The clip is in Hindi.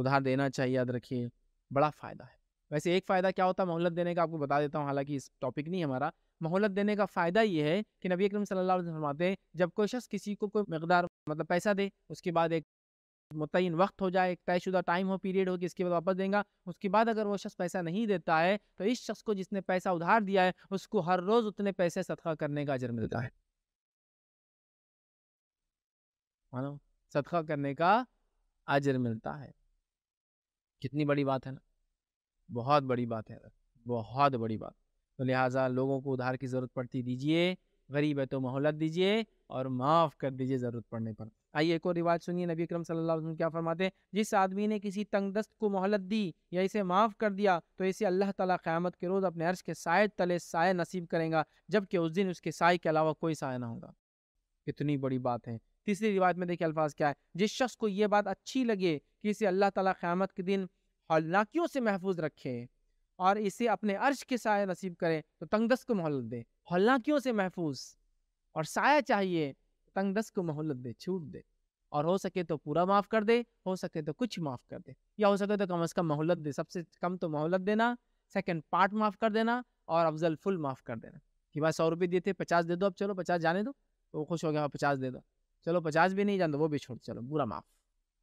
उधार देना चाहिए याद रखिए बड़ा फ़ायदा है वैसे एक फ़ायदा क्या होता है मोहलत देने का आपको बता देता हूँ हालांकि इस टॉपिक नहीं हमारा मोहलत देने का फ़ायदा ये है कि नबी अकरम सल्लल्लाहु अलैहि वसल्लम फरमाते हैं जब कोई शख्स किसी को कोई मकदार मतलब पैसा दे उसके बाद एक मुतयन वक्त हो जाए एक तयशुदा टाइम हो पीरियड हो कि इसके बाद वापस देंगे उसके बाद अगर वो शख्स पैसा नहीं देता है तो इस शख्स को जिसने पैसा उधार दिया है उसको हर रोज़ उतने पैसे सदका करने का अजर मिलता है मानो सदका करने का अजर मिलता है कितनी बड़ी बात है ना बहुत बड़ी बात है बहुत बड़ी बात तो लिहाजा लोगों को उधार की ज़रूरत पड़ती दीजिए गरीब है तो मोहलत दीजिए और माफ़ कर दीजिए ज़रूरत पड़ने पर आइए एक और रिवाज सुनिए नबी अक्रम सल्लल्लाहु अलैहि वसल्लम क्या फरमाते हैं जिस आदमी ने किसी तंगदस्त को मोहलत दी या इसे माफ़ कर दिया तो इसे अल्लाह ताला क़यामत के रोज़ अपने अर्श के साय तले साय नसीब करेगा जबकि उस दिन उसके साय के अलावा कोई साय ना होगा कितनी बड़ी बात है तीसरी रिवाज में देखिए अल्फाज क्या है जिस शख्स को ये बात अच्छी लगे कि इसे अल्लाह ताला क़यामत के दिन हौलनाकियों से महफूज रखे और इसे अपने अर्श के साय नसीब करें तो तंगदस को मोहलत दे हौलनाकियों से महफूज और साया चाहिए तो तंगदस को मोहलत दे छूट दे और हो सके तो पूरा माफ़ कर दे हो सके तो कुछ माफ़ कर दे या हो सके तो कम अज़ कम मोहलत दे सबसे कम तो मोहलत देना सेकेंड पार्ट माफ़ कर देना और अफजल फुल माफ़ कर देना कि भाई सौ रुपये दिए थे पचास दे दो अब चलो पचास जाने दो तो वो खुश हो गया पचास दे दो चलो पचास भी नहीं जान दो वो भी छोड़ चलो बुरा माफ़